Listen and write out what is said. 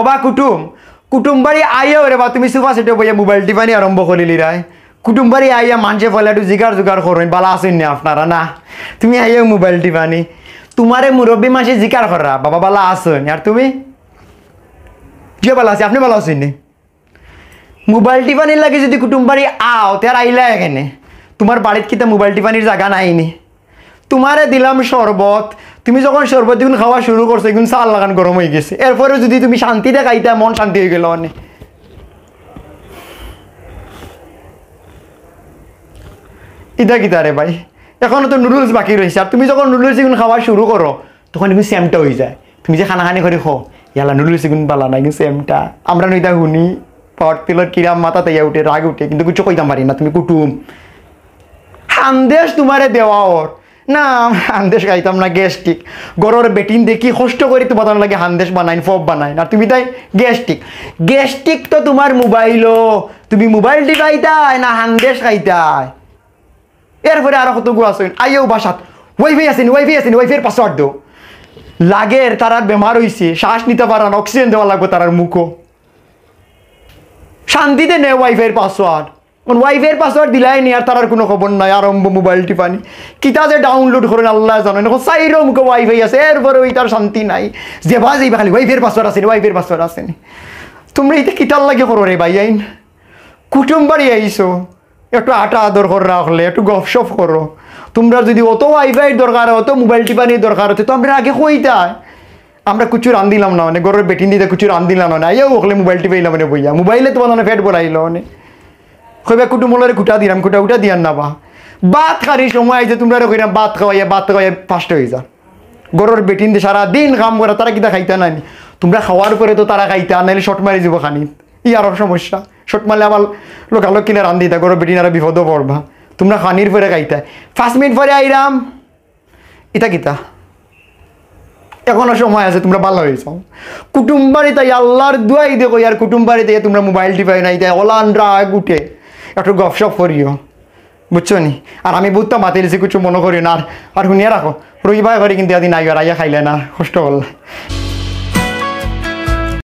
অবা কুটুম কুটুম্বারি আইয়া ওরে বা তুমি সুফা সেটে বইয়া মোবাইল টিপানি আরম্ভ করিলি রায় কুটুম্বারি আইয়া ফলে একটু জিগার জোগাড় করো বালা আছেন না আপনারা না তুমি আইয়া মোবাইল টিপানি তোমারে মুরব্বী মাসে জিকার করা বাবা বালা আছেন আর তুমি কে বালা আছে আপনি বালা আছেন মোবাইল টিপানির লাগে যদি কুটুম্বারি আও তার আইলা এখানে তোমার বাড়িত কিতা মোবাইল টিপানির জায়গা নাইনি তোমারে দিলাম শরবত তুমি যখন শরবত এগুলো খাওয়া শুরু করছো এগুলো চাল লাগান গরম হয়ে গেছে এরপরে যদি তুমি শান্তিতে খাইতা মন শান্তি হয়ে গেল মানে ইটা কিতা রে ভাই এখনও তো নুডলস বাকি রয়েছে আর তুমি যখন নুডলস এগুলো খাওয়া শুরু করো তখন এগুলো স্যামটা হয়ে যায় তুমি যে খানাখানি করে খো ইয়ালা নুডলস এগুলো পালা না কিন্তু স্যামটা আমরা নইতা শুনি পট তেলের কিরাম মাথা তাইয়া উঠে রাগ উঠে কিন্তু কিছু কইতাম পারি না তুমি কুটুম সন্দেশ তোমারে দেওয়া ওর না হান্দেশ খাইতাম না ঠিক গরর বেটিন দেখি কষ্ট করি তো বাতানো লাগে হান্দেশ বানাইন ফব বানাইন আর তুমি তাই গ্যাস ঠিক তো তোমার মোবাইলও তুমি মোবাইলটি খাইতাই না হান্দেশ খাইতাই এরপরে আরো কত গু আসেন আইও বাসাত ওয়াইফাই আসেন ওয়াইফাই আসেন ওয়াইফাইয়ের পাসওয়ার্ড দো লাগের তারার বেমার হয়েছে শ্বাস নিতে পারান অক্সিজেন দেওয়া লাগবে তারার মুখো শান্তিতে নে ওয়াইফাইয়ের পাসওয়ার্ড ওয়াইফের পাসওয়ার্ড দিলাই নি আর তার কোনো খবর নাই আরম্ভ মোবাইল টিপানি কিতা যে ডাউনলোড করে আল্লাহ জানো এখন চাইরও মুখে ওয়াইফাই আছে এরপরে ওই তার শান্তি নাই যে বাজ এই খালি ওয়াইফের পাসওয়ার্ড আছে ওয়াইফের পাসওয়ার্ড আছে তোমরা এটা কিতার লাগে করো রে ভাই আইন কুটুম বাড়ি আইসো একটু আটা আদর করা হলে একটু গপসপ করো তোমরা যদি অত ওয়াইফাই দরকার অত মোবাইল টিপানি দরকার হতো তো আমরা আগে কইতা আমরা কুচুর আন দিলাম না মানে গরের বেটিন দিতে কুচুর আন দিলাম না ইয়ে ওখানে মোবাইল টিপাইলাম মানে বইয়া মোবাইলে তোমার ফ্যাট বলাইলো মানে কইবা মোলারে কুটা দিলাম কুটা উটা দিয়ার না বা বাত খারি সময় আইছে তোমরা কইরা বাত খাওয়াই বাত খাওয়াই ফাস্ট হয়ে যা গরুর বেটিন সারা দিন কাম করে তারা কিতা খাইতা নাই তোমরা খাওয়ার পরে তো তারা খাইতা নাইলে শট মারি যাব খানি ই আরো সমস্যা শট মারলে আমার লোকালো কিনে রান দিতা গরুর বেটিন আর বিপদও পড়বা তোমরা খানির পরে খাইতা ফার্স্ট মিনিট পরে আইরাম ইতা কিতা এখনো সময় আছে তোমরা ভালো হয়ে যাও কুটুম বাড়িতে আল্লাহর দুয়াই দেখো ইয়ার কুটুম বাড়িতে তোমরা মোবাইল টিপাই নাই তাই অলান গুটে একটু গপসপ করিও বুঝছো নি আর আমি বুঝতাম মাতে কিছু মনে করি না আর শুনিয়ে রাখো রুই ভাই ঘরে কিন্তু আর আইয়া খাইলে না কষ্ট করলাম